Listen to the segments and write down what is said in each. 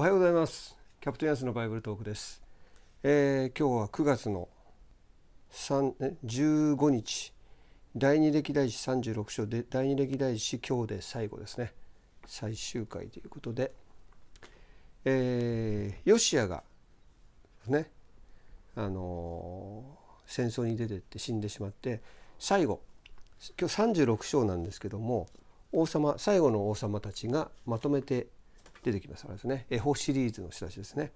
おはようございますキャプテンヤスのバイブルトークです、えー、今日は9月の3 15日第2歴代史36章で第2歴代史今日で最後ですね最終回ということで、えー、ヨシアがねあのー、戦争に出てって死んでしまって最後今日36章なんですけども王様最後の王様たちがまとめて出てきますあれですねエホシリーズの知らせですね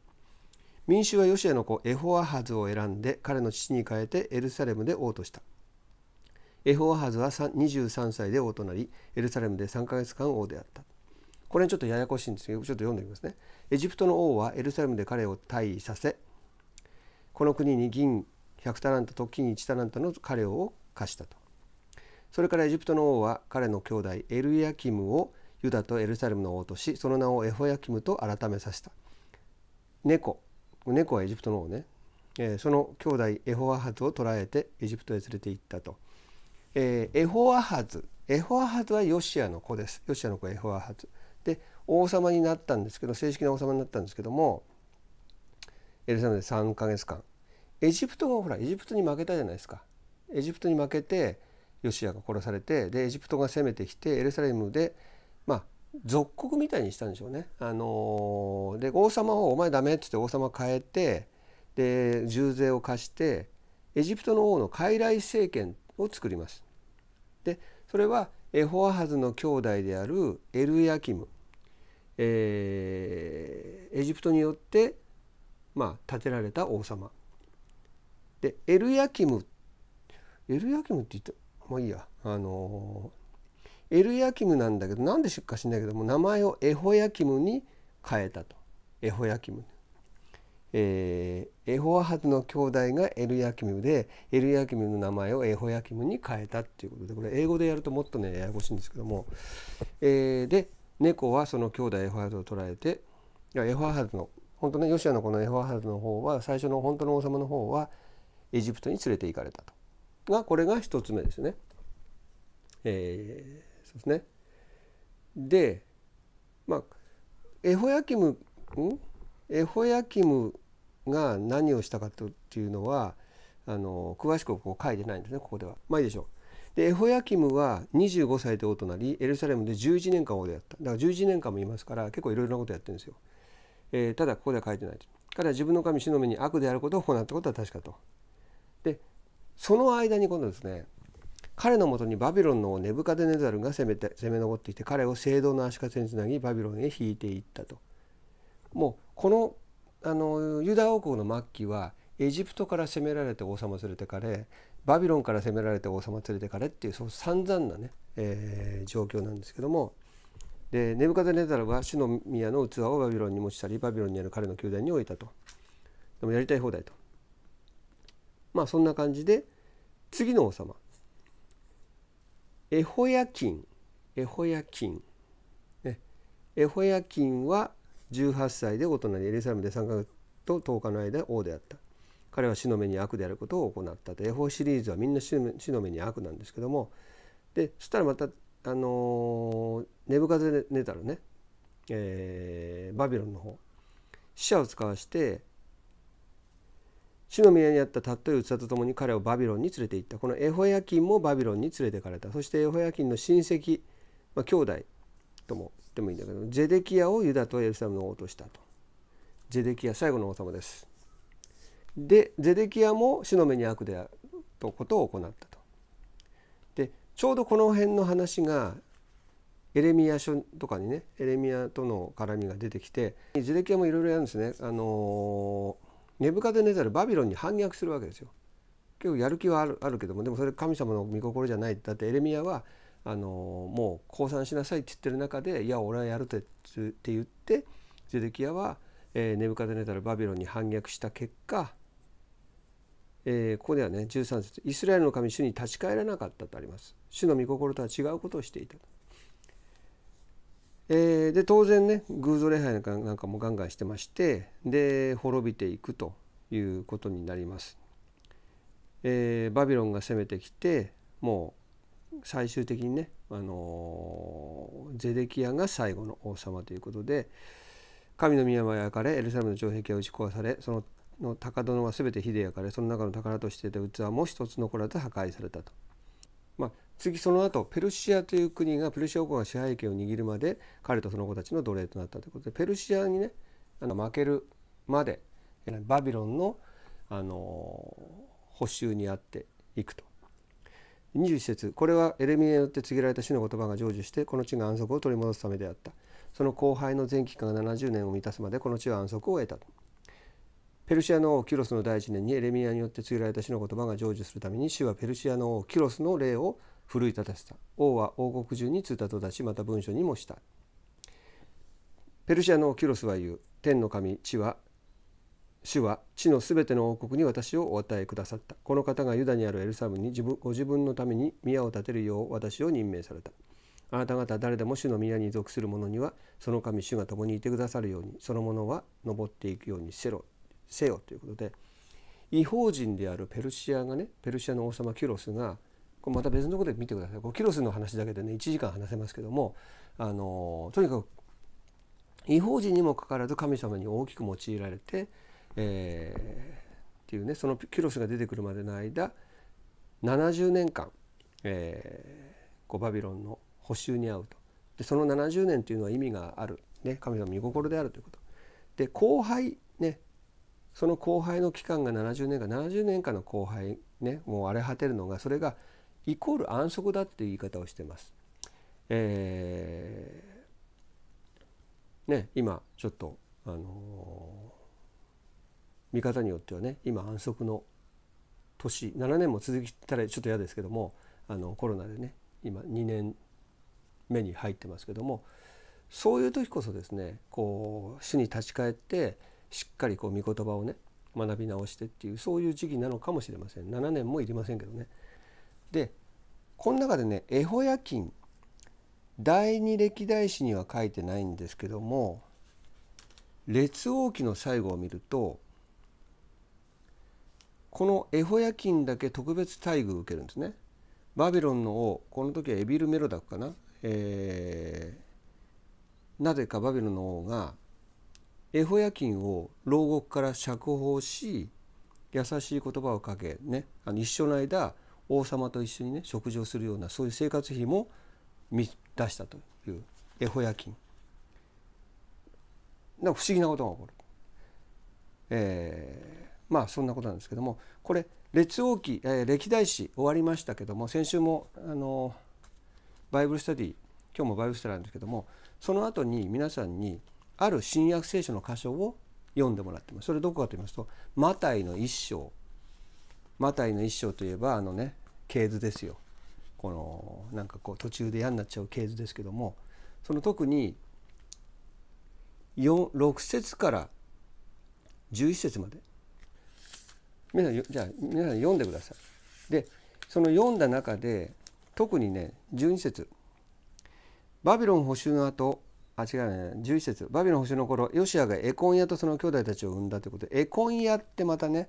民衆はヨシアの子エホアハズを選んで彼の父に変えてエルサレムで王としたエホアハズは23歳で王となりエルサレムで3ヶ月間王であったこれちょっとややこしいんですけどちょっと読んでみますねエジプトの王はエルサレムで彼を退位させこの国に銀100タラントと金1タラントの彼を貸したとそれからエジプトの王は彼の兄弟エルヤキムをユダとエルサレムの王としその名をエホヤキムと改めさせた猫猫はエジプトの王ね、えー、その兄弟エホアハズを捕らえてエジプトへ連れて行ったと、えー、エホアハズエホアハズはヨシアの子ですヨシアの子エホアハズで王様になったんですけど正式な王様になったんですけどもエルサレムで3ヶ月間エジプトがほらエジプトに負けたじゃないですかエジプトに負けてヨシアが殺されてでエジプトが攻めてきてエルサレムでまあ属国みたいにしたんでしょうね。あのー、で王様を「お前ダメ」っつって王様変えてで重税を課してエジプトの王の傀儡政権を作ります。でそれはエホアハズの兄弟であるエルヤキム、えー、エジプトによって、まあ、建てられた王様。でエルヤキムエルヤキムって言ったまあいいやあのーエルヤキムなんだけどなんで出荷しないけども名前をエホヤキムに変えたとエホヤキム、えー、エホアハズの兄弟がエルヤキムでエルヤキムの名前をエホヤキムに変えたっていうことでこれ英語でやるともっとねややこしいんですけども、えー、で猫はその兄弟エホアハズを捕らえていやエホアハズの本当ねヨシアのこのエホアハズの方は最初の本当の王様の方はエジプトに連れて行かれたと。がこれが1つ目ですね。えーですね。でまあエホヤキムんエホヤキムが何をしたかとっていうのはあの詳しくこう書いてないんですねここでは。まあいいでしょう。でエホヤキムは25歳で王となりエルサレムで11年間王でやっただから11年間もいますから結構いろいろなことやってるんですよ。えー、ただここでは書いてない彼は自分の神主の目に悪であることを行ったことは確かと。でその間に今度ですね彼のもとにバビロンのネブカデネザルが攻めて攻め上ってきて彼を聖堂の足かせにつなぎバビロンへ引いていったと。もうこのあのユダ王国の末期はエジプトから攻められて王様連れてかれバビロンから攻められて王様連れてかれっていうその散々なね、えー、状況なんですけどもでネブカデネザルは主の宮の器をバビロンに持ち去りバビロンにある彼の宮殿に置いたとでもやりたい放題とまあそんな感じで次の王様エホヤ金エホヤ金エホヤ金は18歳で大人にエルサレムで3ヶ月と10日の間王であった彼は死の目に悪であることを行ったとエホシリーズはみんな死の目に悪なんですけどもでそしたらまたあのネブカで寝たらね、えー、バビロンの方死者を使わして主の宮にあったたっとい器とともに彼をバビロンに連れて行ったこのエホヤキンもバビロンに連れてかれたそしてエホヤキンの親戚、まあ、兄弟とも言ってもいいんだけどゼデキアをユダとエルサレムの王としたとゼデキア最後の王様ですでゼデキアも主の目に悪であるとことを行ったとでちょうどこの辺の話がエレミア書とかにねエレミアとの絡みが出てきてゼデキアもいろいろやるんですねあのーネブカデネザルバビロンに反逆するわけですよ。結構やる気はあるあるけどもでもそれ神様の御心じゃないだってエレミアはあのもう降参しなさいって言ってる中で「いや俺はやるって」って言ってゼデキアは、えー、ネブカデネザルバビロンに反逆した結果、えー、ここではね13節イスラエルの神主に立ち返らなかった」とあります。主の御心とは違うことをしていたと。えー、で当然ね偶像礼拝なんかもガンガンしてましてで滅びていくということになります。えー、バビロンが攻めてきてもう最終的にね、あのー、ゼデキアが最後の王様ということで神の宮は焼かれエルサレムの城壁は打ち壊されそのの高殿は全て火で焼かれその中の宝としていた器も一つ残らず破壊されたと。次その後ペルシアという国がペルシア王国が支配権を握るまで彼とその子たちの奴隷となったということでペルシアにねあの負けるまでバビロンのあの補修にあっていくと。21節これはエレミエによって告げられた主の言葉が成就してこの地が安息を取り戻すためであったその後輩の前期間が70年を満たすまでこの地は安息を得たペルシアの王キュロスの第一年にエレミアによって告げられた主の言葉が成就するために主はペルシアの王キュロスの霊を奮い立たせた王は王国中に通達を出しまた文書にもしたペルシアのキュロスは言う天の神地は主は地のすべての王国に私をお与えくださったこの方がユダにあるエルサムに自分ご自分のために宮を建てるよう私を任命されたあなた方誰でも主の宮に属する者にはその神主が共にいてくださるようにその者は登っていくようにせろせよということで異邦人であるペルシアがねペルシアの王様キュロスがこれまた別のところで見てくださいこキロスの話だけでね1時間話せますけどもあのとにかく違法人にもかかわらず神様に大きく用いられて、えー、っていうねそのキュロスが出てくるまでの間70年間、えー、こうバビロンの補修に遭うとでその70年というのは意味がある、ね、神様の御心であるということで後輩ねその後輩の期間が70年間70年間の後輩ねもう荒れ果てるのがそれがイコール安息だっていう言い方をしてます。えー、ね、今ちょっと、あのー、見方によってはね今安息の年7年も続いたらちょっと嫌ですけどもあのコロナでね今2年目に入ってますけどもそういう時こそですねこう主に立ち返ってしっかりこう御言葉をね学び直してっていうそういう時期なのかもしれません7年もいりませんけどね。でこの中でねエホヤキン第二歴代史には書いてないんですけども列王記の最後を見るとこのエホヤキンだけ特別待遇を受けるんですね。バビロンの王この時はエビル・メロダクかな、えー、なぜかバビロンの王がエホヤキンを牢獄から釈放し優しい言葉をかけねあの一生の間王様と一緒にね食事をするようなそういう生活費も見出したというエホヤ金なんか不思議なことが起こる、えー、まあそんなことなんですけどもこれ列王記、えー、歴代史終わりましたけども先週もあのバイブルスタディ今日もバイブルスタディなんですけどもその後に皆さんにある新約聖書の箇所を読んでもらってますそれどこかと言いますとマタイの一章マタイの一章といえばあのね系図ですよこのなんかこう途中で嫌になっちゃう系図ですけどもその特に6節から11節まで皆さんじゃあ皆さん読んでください。でその読んだ中で特にね12節バビロン捕囚の後あ違うね11節バビロン捕囚の頃ヨシアがエコンヤとその兄弟たちを産んだということでエコンヤってまたね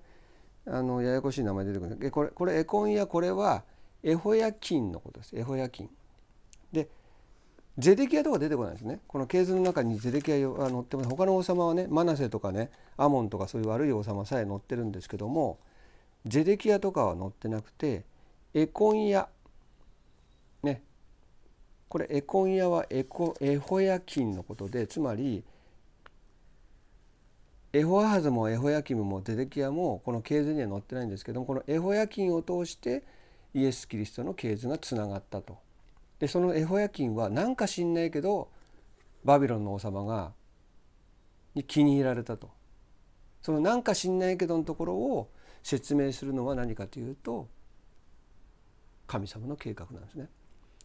あのややこしい名前出てくるでこれこれエコンやこれはエホヤ金のことですエホヤ金。でゼデキアとか出てこないですねこの系図の中にゼデキアが載ってます他の王様はねマナセとかねアモンとかそういう悪い王様さえ載ってるんですけどもゼデキアとかは載ってなくてエコンヤねこれエコンヤはエコエホヤ金のことでつまりエホアハズもエホヤキムもゼデキヤもこの系図には載ってないんですけどもこのエホヤキンを通してイエス・キリストの系図がつながったと。でそのエホヤキンは何か知んないけどバビロンの王様がに気に入られたと。その何か知んないけどのところを説明するのは何かというと神様の計画なんですね。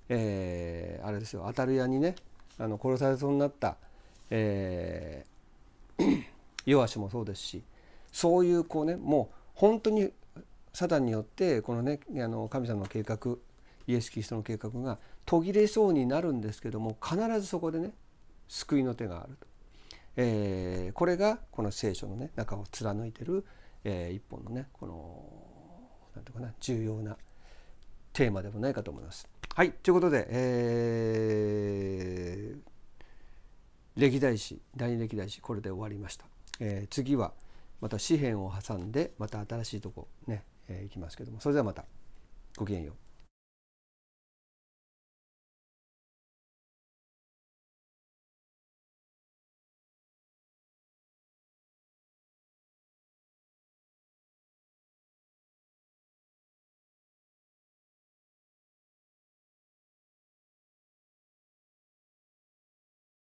えー、あれですよアタルヤにねあの殺されそうになった、えヨアシもそうですしそういうこうねもう本当にサタンによってこのねあの神様の計画イエス・キリストの計画が途切れそうになるんですけども必ずそこでね救いの手があると、えー、これがこの聖書のね中を貫いてる、えー、一本のねこの何て言うかな重要なテーマでもないかと思います。はいということで、えー、歴代史第二歴代史これで終わりました。えー、次はまた紙幣を挟んでまた新しいとこね、えー、いきますけどもそれではまたごきげんよう。